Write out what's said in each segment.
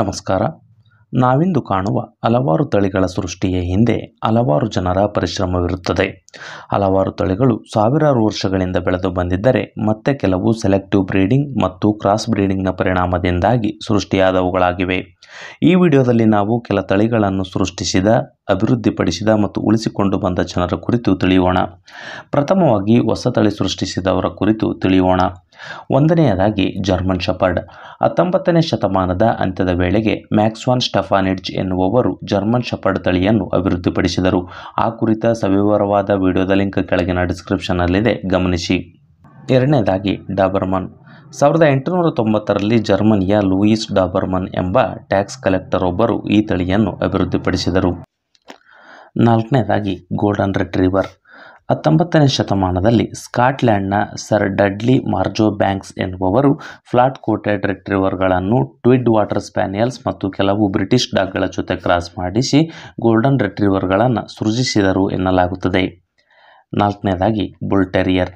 ನಮಸ್ಕಾರ ನಾವಿಂದು ಕಾಣುವ ಹಲವಾರು ತಳಿಗಳ ಸೃಷ್ಟಿಯ ಹಿಂದೆ ಹಲವಾರು ಜನರ ಪರಿಶ್ರಮವಿರುತ್ತದೆ ಹಲವಾರು ತಳಿಗಳು ಸಾವಿರಾರು ವರ್ಷಗಳಿಂದ ಬೆಳೆದು ಬಂದಿದ್ದರೆ ಮತ್ತೆ ಕೆಲವು ಸೆಲೆಕ್ಟಿವ್ ಬ್ರೀಡಿಂಗ್ ಮತ್ತು ಕ್ರಾಸ್ ಬ್ರೀಡಿಂಗ್ನ ಪರಿಣಾಮದಿಂದಾಗಿ ಸೃಷ್ಟಿಯಾದವುಗಳಾಗಿವೆ ಈ ವಿಡಿಯೋದಲ್ಲಿ ನಾವು ಕೆಲ ತಳಿಗಳನ್ನು ಸೃಷ್ಟಿಸಿದ ಅಭಿವೃದ್ಧಿಪಡಿಸಿದ ಮತ್ತು ಉಳಿಸಿಕೊಂಡು ಬಂದ ಜನರ ಕುರಿತು ತಿಳಿಯೋಣ ಪ್ರಥಮವಾಗಿ ಹೊಸ ತಳಿ ಸೃಷ್ಟಿಸಿದವರ ಕುರಿತು ತಿಳಿಯೋಣ ಒಂದನೆಯದಾಗಿ ಜರ್ಮನ್ ಶಪರ್ಡ್ ಹತ್ತೊಂಬತ್ತನೇ ಶತಮಾನದ ಅಂತ್ಯದ ವೇಳೆಗೆ ಮ್ಯಾಕ್ಸ್ವಾನ್ ಸ್ಟಫಾನಿಡ್ಜ್ ಎನ್ನುವವರು ಜರ್ಮನ್ ಶಪರ್ಡ್ ತಳಿಯನ್ನು ಅಭಿವೃದ್ಧಿಪಡಿಸಿದರು ಆ ಕುರಿತ ಸವಿವರವಾದ ವಿಡಿಯೋದ ಲಿಂಕ್ ಕೆಳಗಿನ ಡಿಸ್ಕ್ರಿಪ್ಷನ್ನಲ್ಲಿದೆ ಗಮನಿಸಿ ಎರಡನೇದಾಗಿ ಡಾಬರ್ಮನ್ ಸಾವಿರದ ಎಂಟುನೂರ ತೊಂಬತ್ತರಲ್ಲಿ ಜರ್ಮನಿಯ ಲೂಯಿಸ್ ಡಾಬರ್ಮನ್ ಎಂಬ ಟ್ಯಾಕ್ಸ್ ಕಲೆಕ್ಟರ್ ಒಬ್ಬರು ಈ ತಳಿಯನ್ನು ಅಭಿವೃದ್ಧಿಪಡಿಸಿದರು ನಾಲ್ಕನೇದಾಗಿ ಗೋಲ್ಡನ್ ರಿಟ್ರೀವರ್ ಹತ್ತೊಂಬತ್ತನೇ ಶತಮಾನದಲ್ಲಿ ಸ್ಕಾಟ್ಲ್ಯಾಂಡ್ನ ಸರ್ ಡಡ್ಲಿ ಮಾರ್ಜೋ ಬ್ಯಾಂಕ್ಸ್ ಎನ್ನುವವರು ಫ್ಲಾಟ್ ಕೋಟೆಡ್ ರೆಟ್ರಿವರ್ಗಳನ್ನು ಟ್ವಿಡ್ ವಾಟರ್ ಸ್ಪ್ಯಾನಿಯಲ್ಸ್ ಮತ್ತು ಕೆಲವು ಬ್ರಿಟಿಷ್ ಡಾಗ್ಗಳ ಜೊತೆ ಕ್ರಾಸ್ ಮಾಡಿಸಿ ಗೋಲ್ಡನ್ ರೆಟ್ರಿವರ್ಗಳನ್ನು ಸೃಜಿಸಿದರು ಎನ್ನಲಾಗುತ್ತದೆ ನಾಲ್ಕನೇದಾಗಿ ಬುಲ್ಟೆರಿಯರ್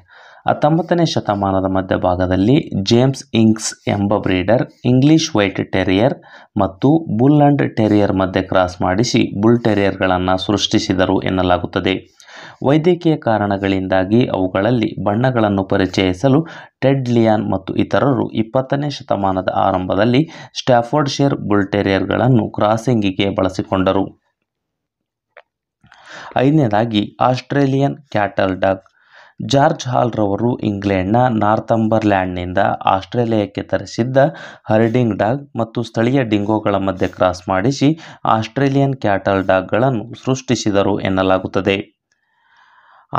ಹತ್ತೊಂಬತ್ತನೇ ಶತಮಾನದ ಮಧ್ಯಭಾಗದಲ್ಲಿ ಜೇಮ್ಸ್ ಇಂಗ್ಸ್ ಎಂಬ ಬ್ರೀಡರ್ ಇಂಗ್ಲಿಷ್ ವೈಟ್ ಟೆರಿಯರ್ ಮತ್ತು ಬುಲ್ ಅಂಡ್ ಟೆರಿಯರ್ ಮಧ್ಯೆ ಕ್ರಾಸ್ ಮಾಡಿಸಿ ಬುಲ್ ಟೆರಿಯರ್ಗಳನ್ನು ಸೃಷ್ಟಿಸಿದರು ಎನ್ನಲಾಗುತ್ತದೆ ವೈದ್ಯಕೀಯ ಕಾರಣಗಳಿಂದಾಗಿ ಅವುಗಳಲ್ಲಿ ಬಣ್ಣಗಳನ್ನು ಪರಿಚಯಿಸಲು ಟೆಡ್ ಲಿಯಾನ್ ಮತ್ತು ಇತರರು ಇಪ್ಪತ್ತನೇ ಶತಮಾನದ ಆರಂಭದಲ್ಲಿ ಶೇರ್ ಬುಲ್ ಟೆರಿಯರ್ಗಳನ್ನು ಕ್ರಾಸಿಂಗಿಗೆ ಬಳಸಿಕೊಂಡರು ಐದನೇದಾಗಿ Australian cattle dog George Hall ರವರು ಇಂಗ್ಲೆಂಡ್ನ ನಾರ್ಥಂಬರ್ಲ್ಯಾಂಡ್ನಿಂದ ಆಸ್ಟ್ರೇಲಿಯಾಕ್ಕೆ ತರಿಸಿದ್ದ ಹರ್ಡಿಂಗ್ ಡಾಗ್ ಮತ್ತು ಸ್ಥಳೀಯ ಡಿಂಗೋಗಳ ಮಧ್ಯೆ ಕ್ರಾಸ್ ಮಾಡಿಸಿ ಆಸ್ಟ್ರೇಲಿಯನ್ ಕ್ಯಾಟಲ್ ಡಾಗ್ಗಳನ್ನು ಸೃಷ್ಟಿಸಿದರು ಎನ್ನಲಾಗುತ್ತದೆ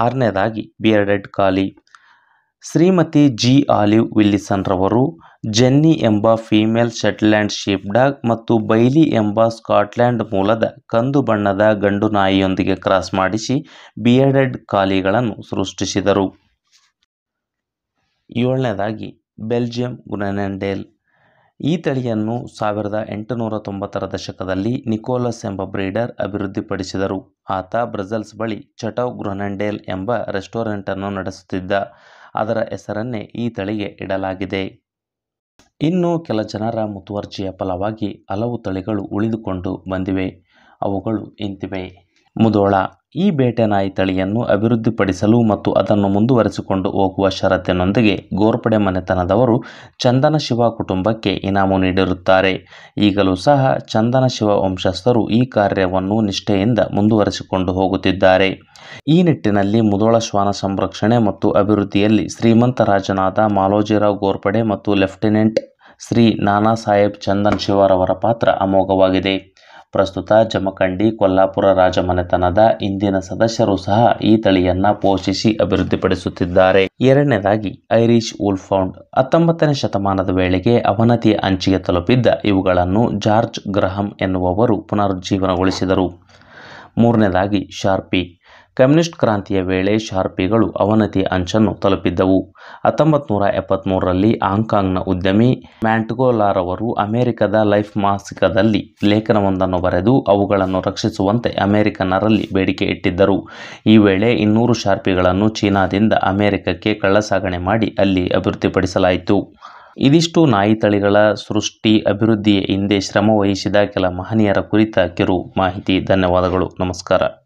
ಆರನೇದಾಗಿ ಬಿಯರ್ಡೆಡ್ ಕಾಲಿ ಶ್ರೀಮತಿ ಜಿ ಆಲಿವ್ ವಿಲ್ಲಿಸನ್ ರವರು ಜೆನ್ನಿ ಎಂಬ ಫೀಮೇಲ್ ಶೆಟ್ಲ್ಯಾಂಡ್ ಡಾಗ್ ಮತ್ತು ಬೈಲಿ ಎಂಬ ಸ್ಕಾಟ್ಲ್ಯಾಂಡ್ ಮೂಲದ ಕಂದು ಬಣ್ಣದ ಗಂಡು ನಾಯಿಯೊಂದಿಗೆ ಕ್ರಾಸ್ ಮಾಡಿಸಿ ಬಿಯರ್ಡೆಡ್ ಕಾಲಿಗಳನ್ನು ಸೃಷ್ಟಿಸಿದರು ಏಳನೇದಾಗಿ ಬೆಲ್ಜಿಯಂ ಗುನೆನೆಂಡೇಲ್ ಈ ತಳಿಯನ್ನು ಸಾವಿರದ ಎಂಟುನೂರ ತೊಂಬತ್ತರ ದಶಕದಲ್ಲಿ ನಿಕೋಲಸ್ ಎಂಬ ಬ್ರೀಡರ್ ಅಭಿವೃದ್ಧಿಪಡಿಸಿದರು ಆತ ಬ್ರಜಲ್ಸ್ ಬಳಿ ಚಟೌ ಗ್ರೊನಂಡೇಲ್ ಎಂಬ ರೆಸ್ಟೋರೆಂಟನ್ನು ನಡೆಸುತ್ತಿದ್ದ ಅದರ ಹೆಸರನ್ನೇ ಈ ತಳಿಗೆ ಇಡಲಾಗಿದೆ ಇನ್ನು ಕೆಲ ಜನರ ಮುತುವರ್ಜಿಯ ಫಲವಾಗಿ ಹಲವು ತಳಿಗಳು ಉಳಿದುಕೊಂಡು ಬಂದಿವೆ ಅವುಗಳು ಇಂತಿವೆ ಮುದೋಳ ಈ ನಾಯಿ ತಳಿಯನ್ನು ಅಭಿವೃದ್ಧಿಪಡಿಸಲು ಮತ್ತು ಅದನ್ನು ಮುಂದುವರೆಸಿಕೊಂಡು ಹೋಗುವ ಷರತ್ತಿನೊಂದಿಗೆ ಗೋರ್ಪಡೆ ಮನೆತನದವರು ಚಂದನ ಶಿವ ಕುಟುಂಬಕ್ಕೆ ಇನಾಮು ನೀಡಿರುತ್ತಾರೆ ಈಗಲೂ ಸಹ ಚಂದನ ಶಿವ ವಂಶಸ್ಥರು ಈ ಕಾರ್ಯವನ್ನು ನಿಷ್ಠೆಯಿಂದ ಮುಂದುವರೆಸಿಕೊಂಡು ಹೋಗುತ್ತಿದ್ದಾರೆ ಈ ನಿಟ್ಟಿನಲ್ಲಿ ಮುದೋಳ ಶ್ವಾನ ಸಂರಕ್ಷಣೆ ಮತ್ತು ಅಭಿವೃದ್ಧಿಯಲ್ಲಿ ಶ್ರೀಮಂತ ರಾಜನಾದ ಮಾಲೋಜಿರಾವ್ ಗೋರ್ಪಡೆ ಮತ್ತು ಲೆಫ್ಟಿನೆಂಟ್ ಶ್ರೀ ನಾನಾ ಸಾಹೇಬ್ ಚಂದನ್ ಶಿವರವರ ಪಾತ್ರ ಅಮೋಘವಾಗಿದೆ ಪ್ರಸ್ತುತ ಜಮಖಂಡಿ ಕೊಲ್ಲಾಪುರ ರಾಜಮನೆತನದ ಇಂದಿನ ಸದಸ್ಯರು ಸಹ ಈ ತಳಿಯನ್ನ ಪೋಷಿಸಿ ಅಭಿವೃದ್ಧಿಪಡಿಸುತ್ತಿದ್ದಾರೆ ಎರಡನೇದಾಗಿ ಐರಿಷ್ ಉಲ್ಫೌಂಡ್ ಹತ್ತೊಂಬತ್ತನೇ ಶತಮಾನದ ವೇಳೆಗೆ ಅವನತಿಯ ಅಂಚಿಗೆ ತಲುಪಿದ್ದ ಇವುಗಳನ್ನು ಜಾರ್ಜ್ ಗ್ರಹಂ ಎನ್ನುವವರು ಪುನರುಜ್ಜೀವನಗೊಳಿಸಿದರು ಮೂರನೇದಾಗಿ ಶಾರ್ಪಿ ಕಮ್ಯುನಿಸ್ಟ್ ಕ್ರಾಂತಿಯ ವೇಳೆ ಶಾರ್ಪಿಗಳು ಅವನತಿಯ ಅಂಚನ್ನು ತಲುಪಿದ್ದವು ಹತ್ತೊಂಬತ್ತು ನೂರ ಎಪ್ಪತ್ತ್ಮೂರರಲ್ಲಿ ಹಾಂಕಾಂಗ್ನ ಉದ್ಯಮಿ ಮ್ಯಾಂಟ್ಗೋಲಾರವರು ಅಮೆರಿಕದ ಲೈಫ್ ಮಾಸಿಕದಲ್ಲಿ ಲೇಖನವೊಂದನ್ನು ಬರೆದು ಅವುಗಳನ್ನು ರಕ್ಷಿಸುವಂತೆ ಅಮೆರಿಕನರಲ್ಲಿ ಬೇಡಿಕೆ ಇಟ್ಟಿದ್ದರು ಈ ವೇಳೆ ಇನ್ನೂರು ಶಾರ್ಪಿಗಳನ್ನು ಚೀನಾದಿಂದ ಅಮೆರಿಕಕ್ಕೆ ಕಳ್ಳಸಾಗಣೆ ಮಾಡಿ ಅಲ್ಲಿ ಅಭಿವೃದ್ಧಿಪಡಿಸಲಾಯಿತು ಇದಿಷ್ಟು ನಾಯಿ ತಳಿಗಳ ಸೃಷ್ಟಿ ಅಭಿವೃದ್ಧಿಯ ಹಿಂದೆ ಶ್ರಮ ವಹಿಸಿದ ಕೆಲ ಮಹನೀಯರ ಕುರಿತ ಕಿರು ಮಾಹಿತಿ ಧನ್ಯವಾದಗಳು ನಮಸ್ಕಾರ